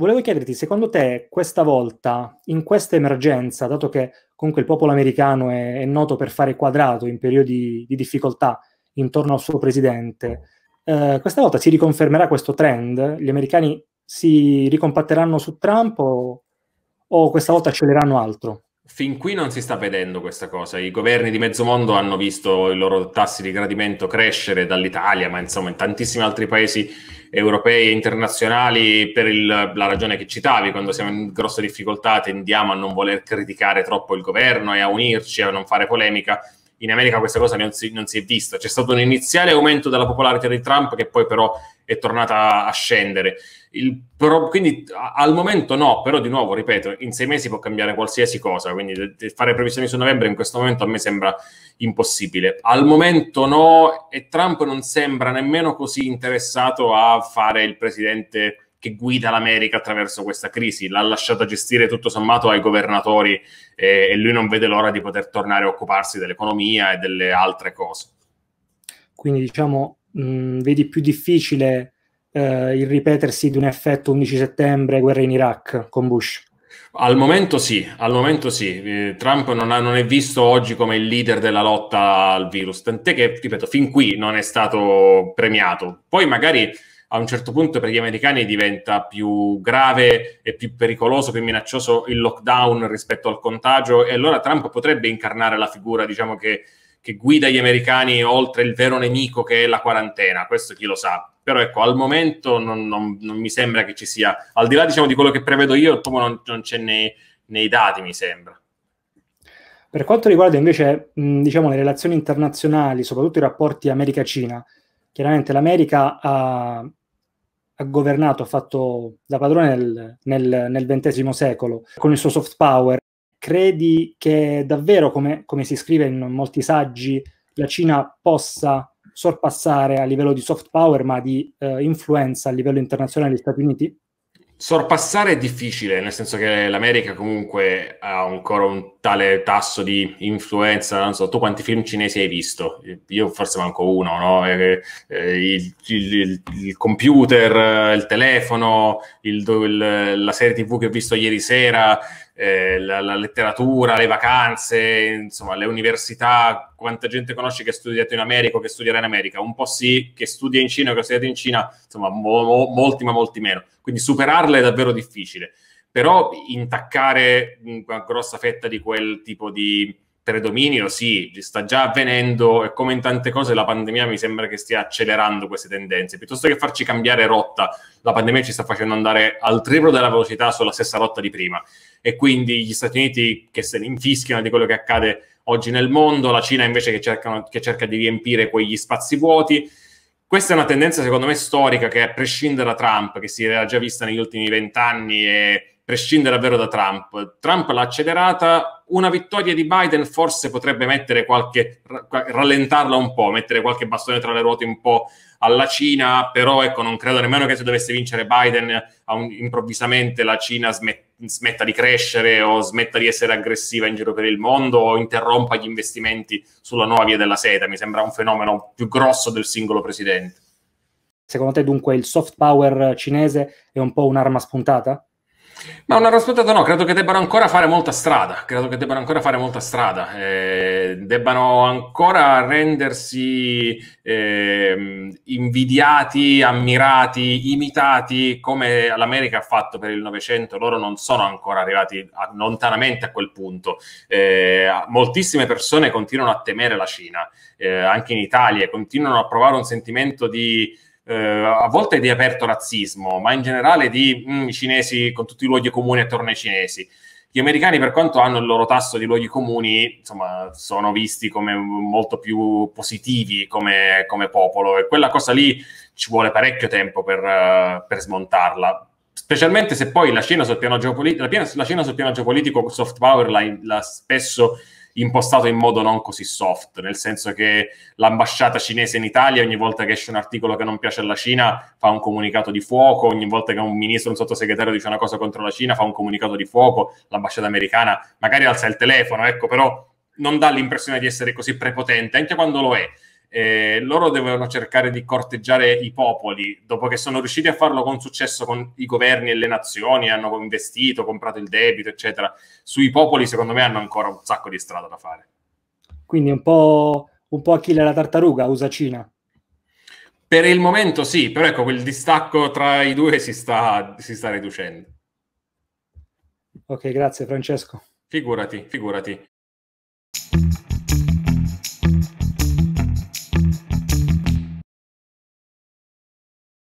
volevo chiederti, secondo te questa volta, in questa emergenza, dato che comunque il popolo americano è, è noto per fare quadrato in periodi di difficoltà intorno al suo presidente, eh, questa volta si riconfermerà questo trend? Gli americani si ricompatteranno su Trump o, o questa volta sceglieranno altro? Fin qui non si sta vedendo questa cosa. I governi di mezzo mondo hanno visto i loro tassi di gradimento crescere dall'Italia, ma insomma in tantissimi altri paesi europei e internazionali per il, la ragione che citavi, quando siamo in grosse difficoltà tendiamo a non voler criticare troppo il governo e a unirci, a non fare polemica. In America questa cosa non si, non si è vista. C'è stato un iniziale aumento della popolarità di Trump che poi però è tornata a scendere. Pro, quindi al momento no, però di nuovo, ripeto, in sei mesi può cambiare qualsiasi cosa, quindi fare previsioni su novembre in questo momento a me sembra impossibile. Al momento no, e Trump non sembra nemmeno così interessato a fare il presidente che guida l'America attraverso questa crisi, l'ha lasciata gestire tutto sommato ai governatori eh, e lui non vede l'ora di poter tornare a occuparsi dell'economia e delle altre cose. Quindi diciamo mh, mm, vedi più difficile eh, il ripetersi di un effetto 11 settembre, guerra in Iraq con Bush? Al momento sì, al momento sì. Eh, Trump non, ha, non, è visto oggi come il leader della lotta al virus, tant'è che, ripeto, fin qui non è stato premiato. Poi magari a un certo punto per gli americani diventa più grave e più pericoloso, più minaccioso il lockdown rispetto al contagio e allora Trump potrebbe incarnare la figura, diciamo che che guida gli americani oltre il vero nemico che è la quarantena, questo chi lo sa. Però ecco, al momento non, non, non mi sembra che ci sia, al di là diciamo, di quello che prevedo io, proprio non, non c'è nei, nei dati, mi sembra. Per quanto riguarda invece mh, diciamo, le relazioni internazionali, soprattutto i rapporti America-Cina, chiaramente l'America ha, ha governato, ha fatto da padrone nel, nel, nel XX secolo con il suo soft power, credi che davvero, come, come, si scrive in molti saggi, la Cina possa sorpassare a livello di soft power, ma di eh, influenza a livello internazionale gli Stati Uniti? sorpassare è difficile, nel senso che l'America comunque ha ancora un tale tasso di influenza, non so, tu quanti film cinesi hai visto? Io forse manco uno, no? eh, eh, il, il, il, computer, eh, il telefono, il, la serie tv che ho visto ieri sera, eh, la, la letteratura, le vacanze, insomma, le università, quanta gente conosci che ha studiato in America o che studierà in America? Un po' sì, che studia in Cina o che ha studiato in Cina, insomma, mo, mo, molti ma molti meno. Quindi superarla è davvero difficile. Però intaccare mm, una grossa fetta di quel tipo di predominio, sì, sta già avvenendo e come in tante cose la pandemia mi sembra che stia accelerando queste tendenze. Piuttosto che farci cambiare rotta, la pandemia ci sta facendo andare al triplo della velocità sulla stessa rotta di prima. E quindi gli Stati Uniti che se ne infischiano di quello che accade oggi nel mondo, la Cina invece che, cercano, che cerca di riempire quegli spazi vuoti. Questa è una tendenza, secondo me, storica che, a prescindere da Trump, che si era già vista negli ultimi vent'anni e prescinde davvero da Trump. Trump l'ha accelerata, una vittoria di Biden forse potrebbe mettere qualche, rallentarla un po', mettere qualche bastone tra le ruote un po' alla Cina, però ecco, non credo nemmeno che se dovesse vincere Biden un, improvvisamente la Cina smette smetta di crescere o smetta di essere aggressiva in giro per il mondo o interrompa gli investimenti sulla nuova via della seta. Mi sembra un fenomeno più grosso del singolo presidente. Secondo te dunque il soft power cinese è un po' un'arma spuntata? Ma una rasputata no, credo che debbano ancora fare molta strada, credo che debbano ancora fare molta strada, eh, debbano ancora rendersi eh, invidiati, ammirati, imitati come l'America ha fatto per il Novecento, loro non sono ancora arrivati a, lontanamente a quel punto. Eh, moltissime persone continuano a temere la Cina, eh, anche in Italia, continuano a provare un sentimento di eh, a volte di aperto razzismo, ma in generale di mm, cinesi con tutti i luoghi comuni attorno ai cinesi. Gli americani, per quanto hanno il loro tasso di luoghi comuni, insomma, sono visti come molto più positivi come, come popolo e quella cosa lì ci vuole parecchio tempo per, uh, per smontarla specialmente se poi la Cina sul piano geopolitico, la, la Cina sul piano geopolitico soft power la, l'ha spesso impostato in modo non così soft, nel senso che l'ambasciata cinese in Italia ogni volta che esce un articolo che non piace alla Cina fa un comunicato di fuoco, ogni volta che un ministro, un sottosegretario dice una cosa contro la Cina fa un comunicato di fuoco, l'ambasciata americana magari alza il telefono, ecco, però non dà l'impressione di essere così prepotente, anche quando lo è eh, loro devono cercare di corteggiare i popoli, dopo che sono riusciti a farlo con successo con i governi e le nazioni, hanno investito, comprato il debito, eccetera. Sui popoli, secondo me, hanno ancora un sacco di strada da fare. Quindi un po', un po Achille la tartaruga, usa Cina. Per il momento sì, però ecco, quel distacco tra i due si sta, si sta riducendo. Ok, grazie Francesco. Figurati, figurati.